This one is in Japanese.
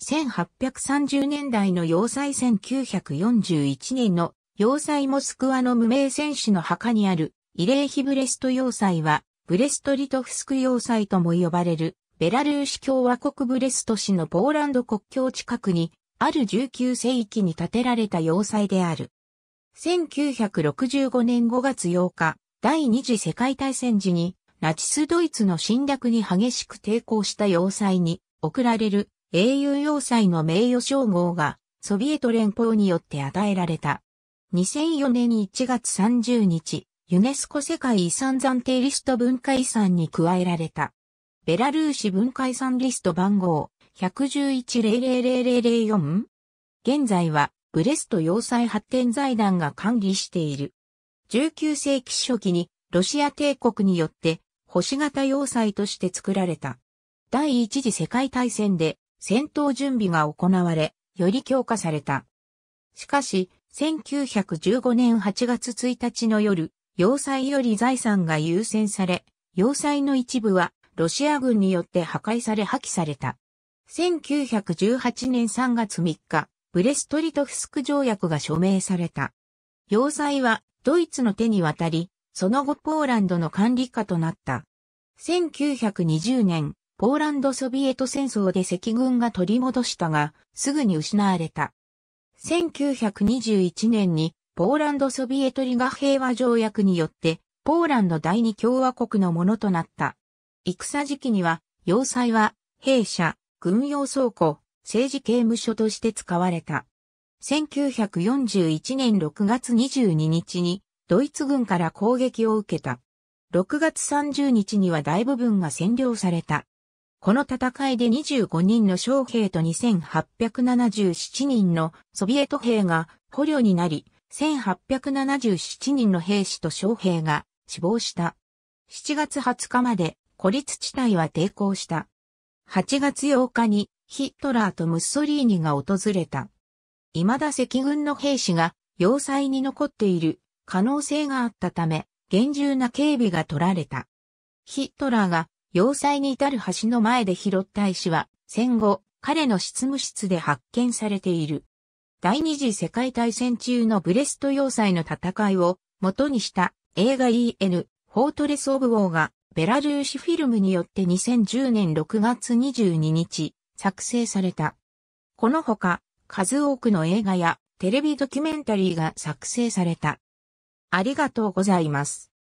1830年代の要塞1941年の要塞モスクワの無名戦士の墓にある慰霊碑ブレスト要塞はブレストリトフスク要塞とも呼ばれるベラルーシ共和国ブレスト市のポーランド国境近くにある19世紀に建てられた要塞である。1965年5月8日、第二次世界大戦時にナチスドイツの侵略に激しく抵抗した要塞に贈られる英雄要塞の名誉称号がソビエト連邦によって与えられた。2004年1月30日、ユネスコ世界遺産暫定リスト文化遺産に加えられた。ベラルーシ文化遺産リスト番号1 1 1 0 0 0 0 4現在はブレスト要塞発展財団が管理している。19世紀初期にロシア帝国によって星型要塞として作られた。第一次世界大戦で戦闘準備が行われ、より強化された。しかし、1915年8月1日の夜、要塞より財産が優先され、要塞の一部はロシア軍によって破壊され破棄された。1918年3月3日、ブレストリトフスク条約が署名された。要塞はドイツの手に渡り、その後ポーランドの管理下となった。1920年、ポーランドソビエト戦争で赤軍が取り戻したが、すぐに失われた。1921年に、ポーランドソビエトリガ平和条約によって、ポーランド第二共和国のものとなった。戦時期には、要塞は、兵舎、軍用倉庫、政治刑務所として使われた。1941年6月22日に、ドイツ軍から攻撃を受けた。6月30日には大部分が占領された。この戦いで25人の将兵と2877人のソビエト兵が捕虜になり、1877人の兵士と将兵が死亡した。7月20日まで孤立地帯は抵抗した。8月8日にヒトラーとムッソリーニが訪れた。未だ赤軍の兵士が要塞に残っている可能性があったため、厳重な警備が取られた。ヒトラーが要塞に至る橋の前で拾った石は、戦後、彼の執務室で発見されている。第二次世界大戦中のブレスト要塞の戦いを元にした映画 EN フォートレス・オブ・ウォーがベラルーシフィルムによって2010年6月22日作成された。このほか数多くの映画やテレビドキュメンタリーが作成された。ありがとうございます。